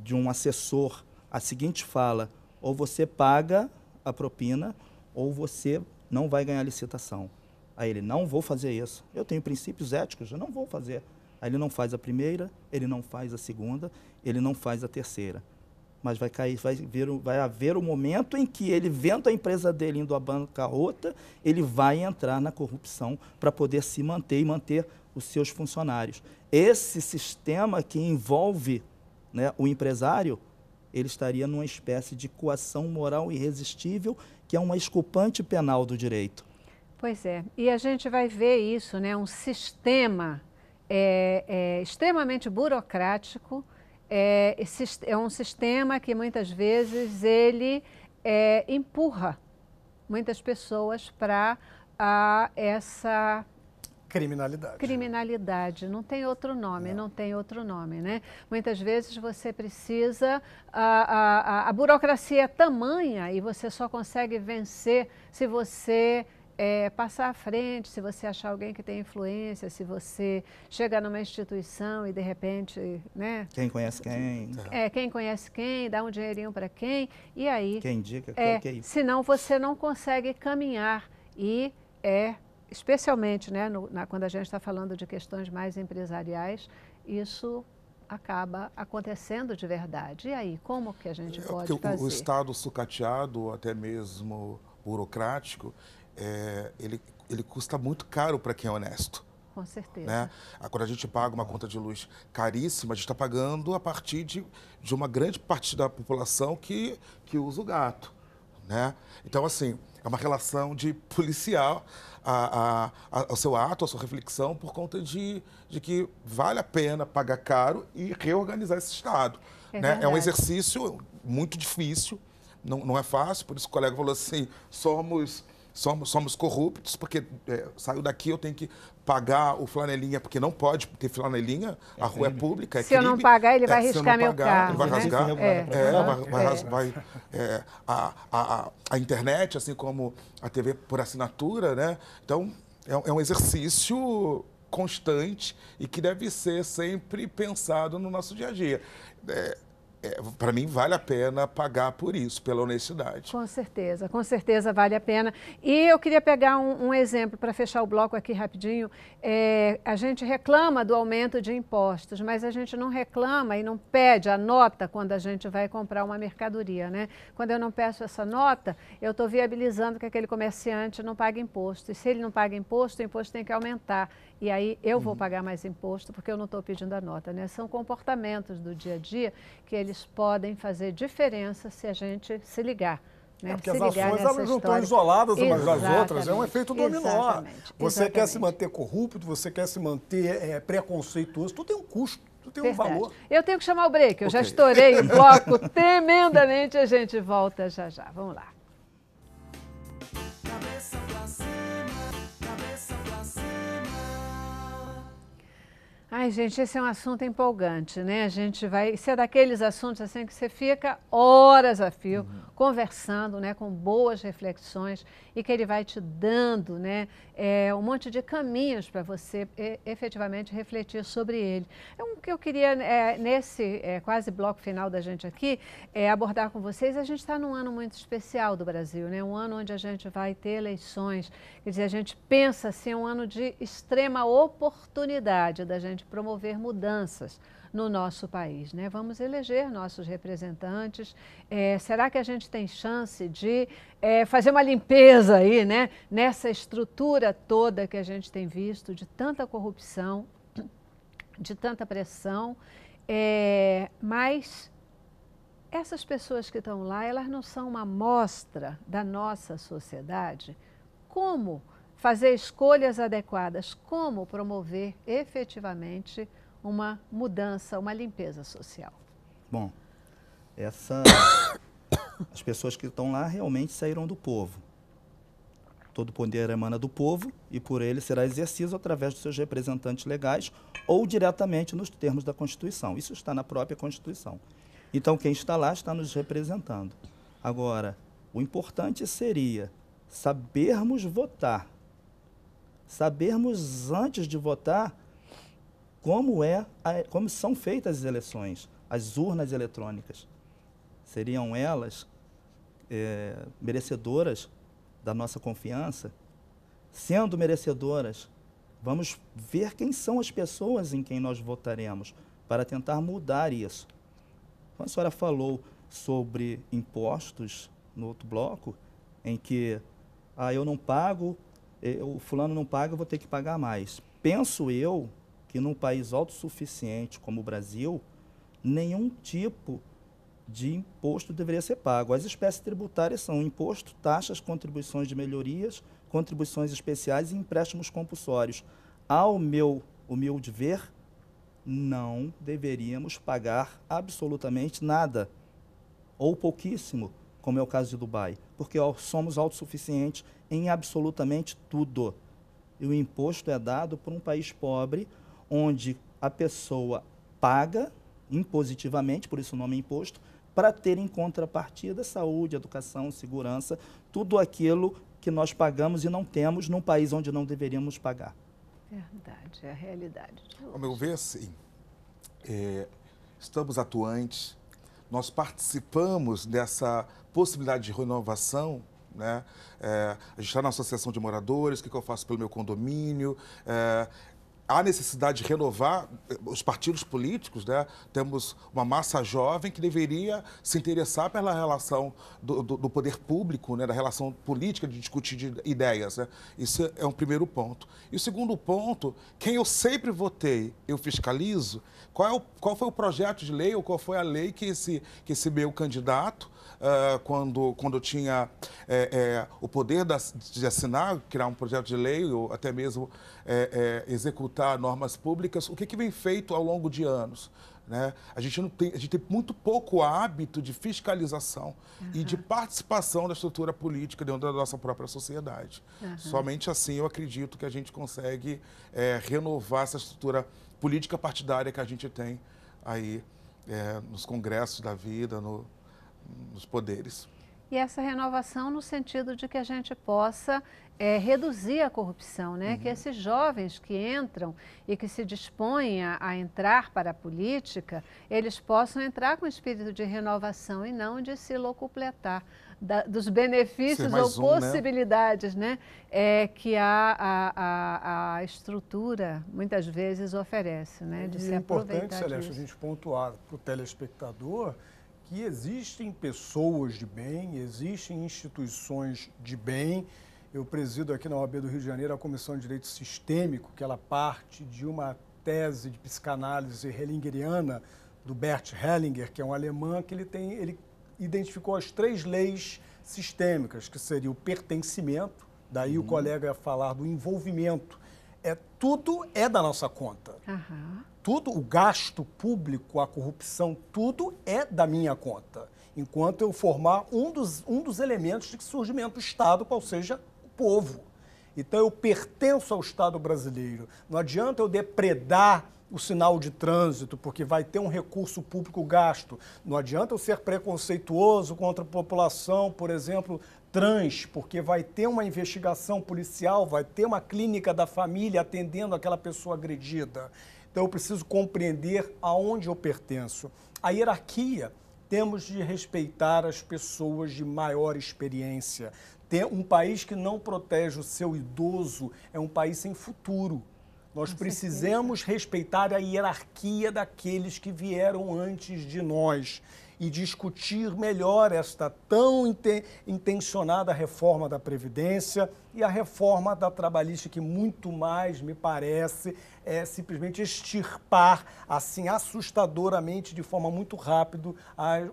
de um assessor a seguinte fala, ou você paga a propina ou você não vai ganhar a licitação. Aí ele, não vou fazer isso. Eu tenho princípios éticos, eu não vou fazer. Aí ele não faz a primeira, ele não faz a segunda, ele não faz a terceira mas vai cair, vai, vir, vai haver o um momento em que ele vendo a empresa dele indo à bancarrota, ele vai entrar na corrupção para poder se manter e manter os seus funcionários. Esse sistema que envolve né, o empresário, ele estaria numa espécie de coação moral irresistível, que é uma esculpante penal do direito. Pois é, e a gente vai ver isso, né, um sistema é, é, extremamente burocrático, é, é um sistema que muitas vezes ele é, empurra muitas pessoas para essa criminalidade. Criminalidade, não tem outro nome, não. não, tem outro nome, né? Muitas vezes você precisa a, a, a burocracia é tamanha e você só consegue vencer se você é, passar à frente, se você achar alguém que tem influência, se você chegar numa instituição e de repente, né? Quem conhece quem. Tá. É, quem conhece quem, dá um dinheirinho para quem, e aí... Quem indica, é, é, é Senão você não consegue caminhar e é, especialmente né, no, na, quando a gente está falando de questões mais empresariais, isso acaba acontecendo de verdade. E aí, como que a gente é, pode é, fazer? O, o Estado sucateado, até mesmo burocrático, é, ele, ele custa muito caro para quem é honesto. Com certeza. Né? Agora ah, a gente paga uma conta de luz caríssima, a gente está pagando a partir de, de uma grande parte da população que, que usa o gato. Né? Então, assim, é uma relação de policial a, a, a, ao seu ato, a sua reflexão, por conta de, de que vale a pena pagar caro e reorganizar esse Estado. É, né? é um exercício muito difícil, não, não é fácil, por isso o colega falou assim, somos somos, somos corruptos, porque é, saiu daqui, eu tenho que pagar o flanelinha, porque não pode ter flanelinha, a é rua é crime. é pública, é Se crime. eu não é, pagar, ele vai riscar meu pagar, carro. Ele vai né? rasgar, vai, vai, vai a, a, a internet, assim como a TV por assinatura, né? Então, é um exercício constante e que deve ser sempre pensado no nosso dia a dia. É, é, para mim vale a pena pagar por isso, pela honestidade. Com certeza, com certeza vale a pena. E eu queria pegar um, um exemplo para fechar o bloco aqui rapidinho. É, a gente reclama do aumento de impostos, mas a gente não reclama e não pede a nota quando a gente vai comprar uma mercadoria, né? Quando eu não peço essa nota, eu estou viabilizando que aquele comerciante não pague imposto. E se ele não paga imposto, o imposto tem que aumentar e aí eu vou uhum. pagar mais imposto porque eu não estou pedindo a nota. Né? São comportamentos do dia a dia que eles podem fazer diferença se a gente se ligar. Né? É porque se as ações elas não estão isoladas umas das outras, é um efeito dominó. Exatamente. Você Exatamente. quer se manter corrupto, você quer se manter é, preconceituoso, tudo tem um custo. tudo Tem um valor. Eu tenho que chamar o break, eu okay. já estourei o bloco tremendamente. A gente volta já já. Vamos lá. Ai, gente, esse é um assunto empolgante, né? A gente vai. Isso é daqueles assuntos assim que você fica horas a fio uhum. conversando, né? Com boas reflexões e que ele vai te dando, né? É, um monte de caminhos para você e, efetivamente refletir sobre ele. É um que eu queria, é, nesse é, quase bloco final da gente aqui, é, abordar com vocês. A gente está num ano muito especial do Brasil, né? Um ano onde a gente vai ter eleições. Quer dizer, a gente pensa assim, um ano de extrema oportunidade da gente de promover mudanças no nosso país. Né? Vamos eleger nossos representantes. É, será que a gente tem chance de é, fazer uma limpeza aí, né? nessa estrutura toda que a gente tem visto, de tanta corrupção, de tanta pressão? É, mas essas pessoas que estão lá, elas não são uma amostra da nossa sociedade? Como? fazer escolhas adequadas, como promover efetivamente uma mudança, uma limpeza social? Bom, essa, as pessoas que estão lá realmente saíram do povo. Todo poder emana do povo e por ele será exercido através dos seus representantes legais ou diretamente nos termos da Constituição. Isso está na própria Constituição. Então, quem está lá está nos representando. Agora, o importante seria sabermos votar sabermos antes de votar como, é a, como são feitas as eleições, as urnas eletrônicas. Seriam elas é, merecedoras da nossa confiança? Sendo merecedoras, vamos ver quem são as pessoas em quem nós votaremos para tentar mudar isso. Quando a senhora falou sobre impostos no outro bloco, em que ah, eu não pago o fulano não paga, eu vou ter que pagar mais. Penso eu que num país autossuficiente como o Brasil, nenhum tipo de imposto deveria ser pago. As espécies tributárias são imposto, taxas, contribuições de melhorias, contribuições especiais e empréstimos compulsórios. Ao meu humilde ver, não deveríamos pagar absolutamente nada, ou pouquíssimo como é o caso de Dubai, porque ó, somos autossuficientes em absolutamente tudo. E o imposto é dado por um país pobre, onde a pessoa paga impositivamente, por isso o nome é imposto, para ter em contrapartida saúde, educação, segurança, tudo aquilo que nós pagamos e não temos num país onde não deveríamos pagar. Verdade, é a realidade. Ao meu ver, sim. É, estamos atuantes nós participamos dessa possibilidade de renovação né? É, a gente está na associação de moradores, o que, que, eu faço pelo meu condomínio? É, há necessidade de renovar eh, os partidos políticos, né? Temos uma massa jovem que deveria se interessar pela relação do, do, do poder público, né? Da relação política de discutir de ideias, né? Isso é um primeiro ponto. E o segundo ponto, quem eu sempre votei, eu fiscalizo. Qual, é o, qual foi o projeto de lei ou qual foi a lei que esse, que esse meu candidato uh, quando, quando tinha é, é, o poder das, de assinar, criar um projeto de lei ou até mesmo é, executar normas públicas, o que, que vem feito ao longo de anos? Né? A, gente não tem, a gente tem muito pouco hábito de fiscalização uhum. e de participação da estrutura política dentro da nossa própria sociedade. Uhum. Somente assim eu acredito que a gente consegue é, renovar essa estrutura política partidária que a gente tem aí é, nos congressos da vida, no, nos poderes. E essa renovação no sentido de que a gente possa é, reduzir a corrupção, né? Uhum. Que esses jovens que entram e que se dispõem a, a, entrar para a política, eles possam entrar com espírito de renovação e não de se locupletar da, dos benefícios ou um, né? possibilidades, né? né? É, que a, a, a, estrutura muitas vezes oferece, né? De e é se é importante, Celeste, a gente pontuar para o telespectador que existem pessoas de bem, existem instituições de bem. Eu presido aqui na OAB do Rio de Janeiro a Comissão de Direito Sistêmico, que ela parte de uma tese de psicanálise hellingeriana do Bert Hellinger, que é um alemão, que ele, tem, ele identificou as três leis sistêmicas, que seria o pertencimento, daí o uhum. colega falar do envolvimento, tudo é da nossa conta. Uhum. Tudo, o gasto público, a corrupção, tudo é da minha conta. Enquanto eu formar um dos, um dos elementos de surgimento do Estado, qual seja o povo. Então eu pertenço ao Estado brasileiro. Não adianta eu depredar o sinal de trânsito, porque vai ter um recurso público gasto. Não adianta eu ser preconceituoso contra a população, por exemplo, trans, porque vai ter uma investigação policial, vai ter uma clínica da família atendendo aquela pessoa agredida. Então eu preciso compreender aonde eu pertenço. A hierarquia, temos de respeitar as pessoas de maior experiência. ter um país que não protege o seu idoso é um país sem futuro. Nós Com precisamos certeza. respeitar a hierarquia daqueles que vieram antes de nós e discutir melhor esta tão intencionada reforma da Previdência e a reforma da trabalhista, que muito mais me parece é simplesmente extirpar, assim, assustadoramente, de forma muito rápida,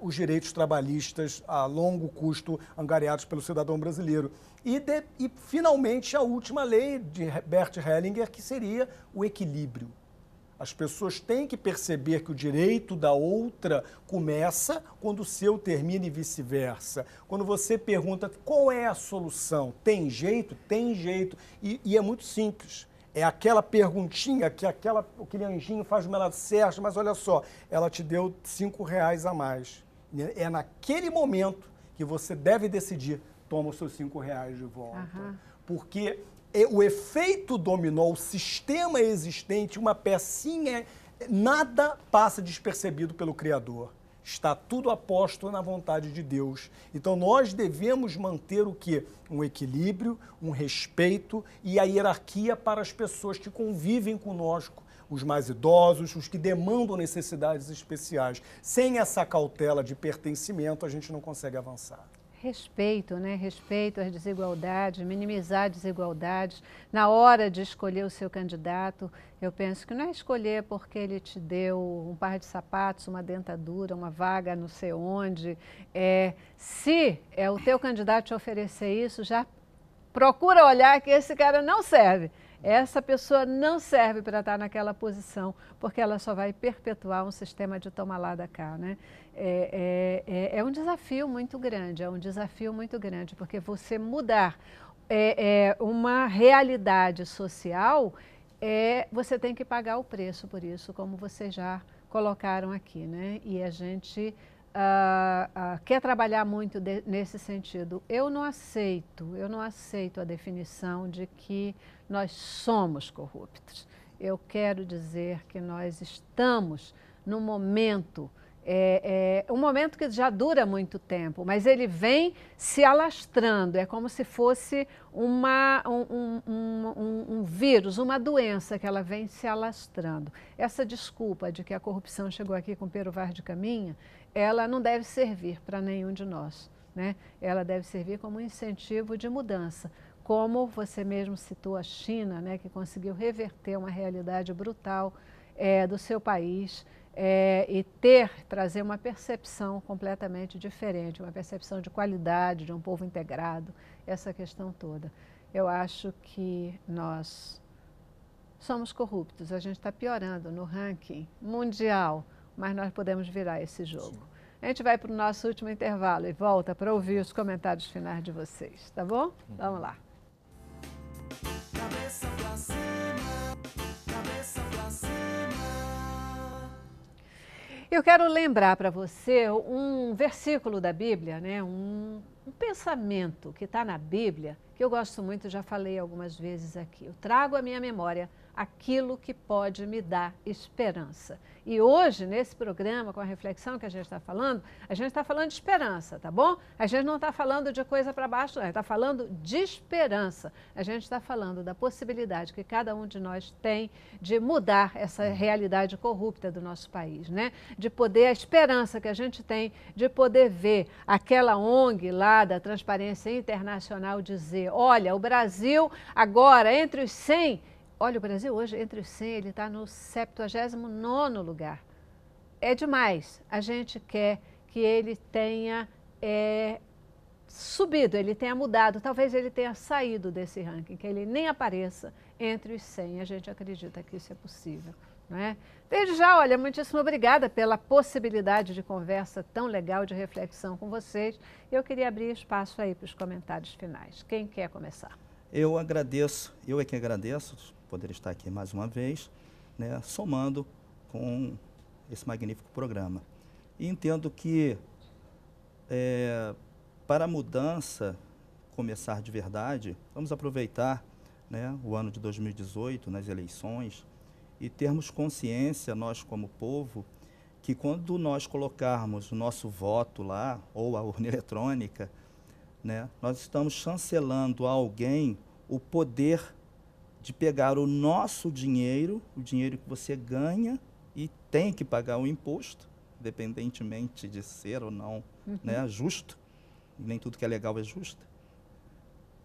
os direitos trabalhistas a longo custo angariados pelo cidadão brasileiro. E, de, e finalmente, a última lei de Bert Hellinger, que seria o equilíbrio. As pessoas têm que perceber que o direito da outra começa quando o seu termina e vice-versa. Quando você pergunta qual é a solução, tem jeito? Tem jeito. E, e é muito simples. É aquela perguntinha que aquela, aquele anjinho faz uma ela certa, mas olha só, ela te deu cinco reais a mais. É naquele momento que você deve decidir, toma os seus cinco reais de volta. Uhum. Porque é, o efeito dominou o sistema existente, uma pecinha, nada passa despercebido pelo Criador. Está tudo aposto na vontade de Deus. Então nós devemos manter o que? Um equilíbrio, um respeito e a hierarquia para as pessoas que convivem conosco, os mais idosos, os que demandam necessidades especiais. Sem essa cautela de pertencimento, a gente não consegue avançar respeito, né? respeito às desigualdades, minimizar desigualdades. Na hora de escolher o seu candidato, eu penso que não é escolher porque ele te deu um par de sapatos, uma dentadura, uma vaga não sei onde. É, se é o teu candidato te oferecer isso, já procura olhar que esse cara não serve. Essa pessoa não serve para estar naquela posição, porque ela só vai perpetuar um sistema de toma lá da cá, né? É, é, é, é, um desafio muito grande, é um desafio muito grande, porque você mudar é, é, uma realidade social, é, você tem que pagar o preço por isso, como vocês já colocaram aqui, né? E a gente uh, uh, quer trabalhar muito de, nesse sentido. Eu não aceito, eu não aceito a definição de que nós somos corruptos. Eu quero dizer que nós estamos no momento é, é, um momento que já dura muito tempo, mas ele vem se alastrando, é como se fosse uma, um, um, um, um, vírus, uma doença que ela vem se alastrando. Essa desculpa de que a corrupção chegou aqui com Pero Vaz de Caminha, ela não deve servir para nenhum de nós. Né? Ela deve servir como um incentivo de mudança, como você mesmo citou a China, né, que conseguiu reverter uma realidade brutal é, do seu país é, e ter, trazer uma percepção completamente diferente, uma percepção de qualidade, de um povo integrado, essa questão toda. Eu acho que nós somos corruptos, a gente está piorando no ranking mundial, mas nós podemos virar esse jogo. Sim. A gente vai para o nosso último intervalo e volta para ouvir os comentários finais de vocês, tá bom? Uhum. Vamos lá. Cabeça pra cima, cabeça pra cima. Eu quero lembrar para você um versículo da Bíblia, né? um, um pensamento que está na Bíblia, que eu gosto muito, já falei algumas vezes aqui. Eu trago à minha memória aquilo que pode me dar esperança. E hoje, nesse programa, com a reflexão que a gente está falando, a gente está falando de esperança, tá bom? A gente não está falando de coisa para baixo, não, está falando de esperança. A gente está falando da possibilidade que cada um de nós tem de mudar essa realidade corrupta do nosso país, né? De poder, a esperança que a gente tem de poder ver aquela ONG lá da Transparência Internacional dizer: olha, o Brasil agora, entre os 100 Olha, o Brasil hoje, entre os 100, ele está no 79 lugar. É demais. A gente quer que ele tenha é, subido, ele tenha mudado, talvez ele tenha saído desse ranking, que ele nem apareça entre os 100. A gente acredita que isso é possível. Não é? Desde já, olha, muitíssimo obrigada pela possibilidade de conversa tão legal, de reflexão com vocês. Eu queria abrir espaço aí para os comentários finais. Quem quer começar? Eu agradeço, eu é que agradeço poder estar aqui mais uma vez, né, somando com esse magnífico programa. E entendo que é, para a mudança começar de verdade, vamos aproveitar né, o ano de 2018 nas eleições e termos consciência, nós como povo, que quando nós colocarmos o nosso voto lá, ou a urna eletrônica, né, nós estamos chancelando a alguém o poder de pegar o nosso dinheiro, o dinheiro que você ganha e tem que pagar o imposto, independentemente de ser ou não uhum. né, justo, nem tudo que é legal é justo,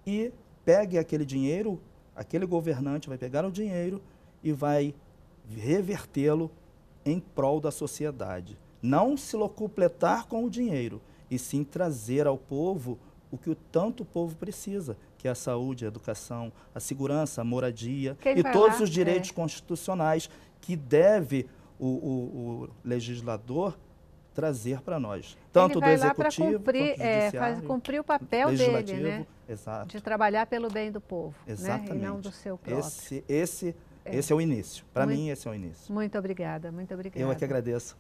e pegue aquele dinheiro, aquele governante vai pegar o dinheiro e vai revertê-lo em prol da sociedade. Não se locupletar com o dinheiro, e sim trazer ao povo o que o tanto povo precisa, que é a saúde, a educação, a segurança, a moradia Quem e todos lá? os direitos é. constitucionais que deve o, o, o legislador trazer para nós. Tanto Ele vai do executivo, lá cumprir, quanto do é, faz, cumprir o papel dele, né? Exato. De trabalhar pelo bem do povo, Exatamente. Né? E não do seu próprio. Esse, esse, é. esse é o início. Para mim, esse é o início. Muito obrigada, muito obrigada. Eu é que agradeço.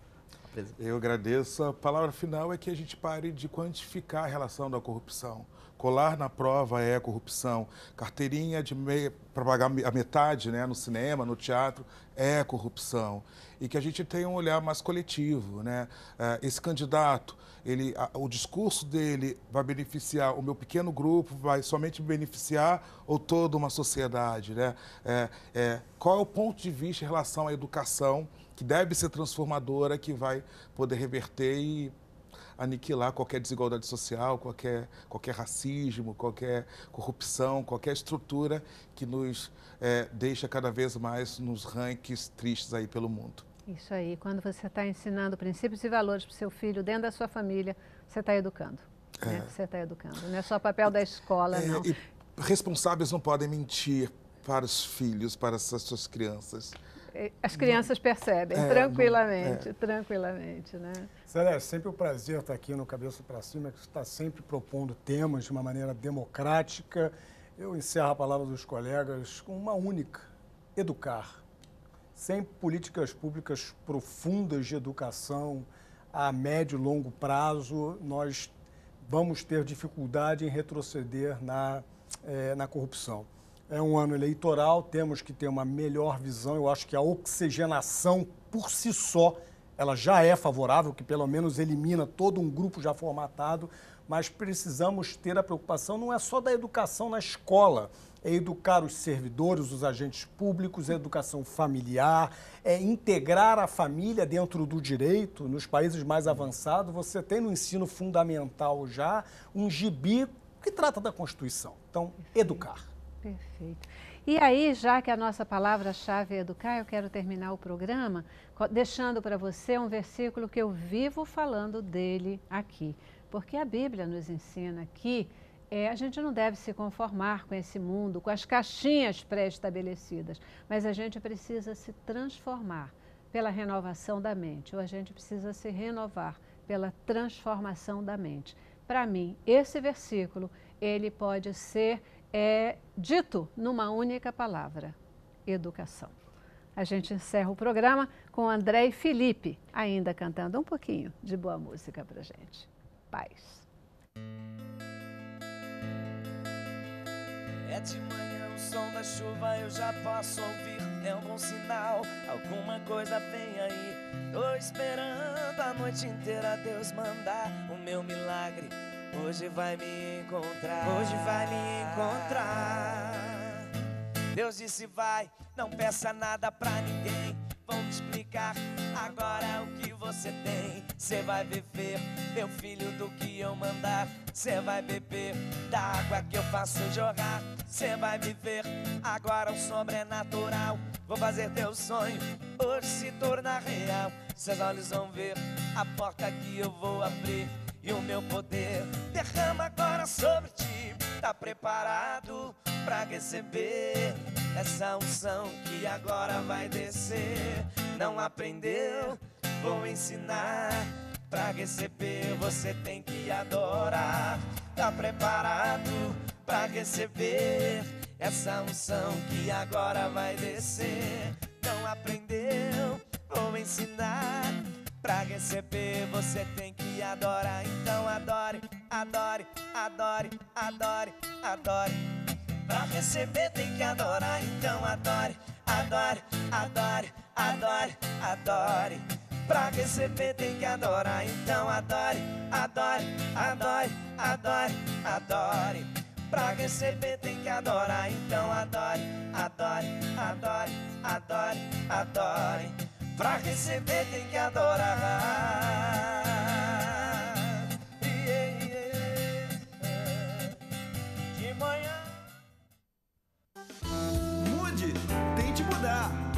Eu agradeço. A palavra final é que a gente pare de quantificar a relação da corrupção colar na prova é corrupção, carteirinha de para pagar a metade né, no cinema, no teatro, é corrupção. E que a gente tenha um olhar mais coletivo. Né? Eh, esse candidato, ele, o discurso dele vai beneficiar o meu pequeno grupo, vai somente beneficiar ou toda uma sociedade? Né? É, é, qual é o ponto de vista em relação à educação que deve ser transformadora, que vai poder reverter e aniquilar qualquer desigualdade social, qualquer, qualquer racismo, qualquer corrupção, qualquer estrutura que nos é, deixa cada vez mais nos rankings tristes aí pelo mundo. Isso aí, quando você está ensinando princípios e valores para o seu filho dentro da sua família, você está educando. É. Né? Você está educando. Não é só papel da escola, é, não. responsáveis não podem mentir para os filhos, para essas suas crianças. É, as crianças percebem, é, tranquilamente, é. tranquilamente, né? Célia, é sempre um prazer estar aqui no Cabeça para Cima, que está sempre propondo temas de uma maneira democrática. Eu encerro a palavra dos colegas com uma única, educar. Sem políticas públicas profundas de educação a médio e longo prazo, nós vamos ter dificuldade em retroceder na, eh, na corrupção. É um ano eleitoral, temos que ter uma melhor visão. Eu acho que a oxigenação por si só ela já é favorável, que pelo menos elimina todo um grupo já formatado, mas precisamos ter a preocupação não é só da educação na escola, é educar os servidores, os agentes públicos, é educação familiar, é integrar a família dentro do direito. Nos países mais avançados, você tem no ensino fundamental já um gibi que trata da Constituição. Então, educar. Perfeito. E aí, já que a nossa palavra-chave é educar, eu quero terminar o programa deixando para você um versículo que eu vivo falando dele aqui. Porque a Bíblia nos ensina que é, a gente não deve se conformar com esse mundo, com as caixinhas pré-estabelecidas, mas a gente precisa se transformar pela renovação da mente, ou a gente precisa se renovar pela transformação da mente. Para mim, esse versículo, ele pode ser é dito numa única palavra: educação. A gente encerra o programa com André e Felipe, ainda cantando um pouquinho de boa música pra gente. Paz. É de manhã o som da chuva eu já posso ouvir. É algum sinal, alguma coisa vem aí. Tô esperando a noite inteira Deus mandar o meu milagre Hoje vai me encontrar. Hoje vai me encontrar. Deus disse vai, não peça nada pra ninguém. Vão te explicar agora o que você tem. Você vai viver, meu filho, do que eu mandar. Você vai beber da água que eu faço jogar. Você vai viver agora o sobrenatural. Vou fazer teu sonho hoje se tornar real. Seus olhos vão ver a porta que eu vou abrir e o meu poder derrama agora sobre ti. Tá preparado para receber essa unção que agora vai descer? Não aprendeu? Vou ensinar. Para receber, você tem que adorar. Tá preparado para receber essa unção que agora vai descer? Não aprendeu? Vou ensinar Pra receber você tem que adorar. Então adore, adore, adore, adore, adore. Pra receber tem que adorar. Então adore, adore, adore, adore, adore. Pra receber tem que adorar. Então adore, adore, adore, adore, adore. Pra receber tem que adorar. Então adore, adore, adore, adore, adore. Pra receber tem que adorar. De manhã. Mude, tente mudar.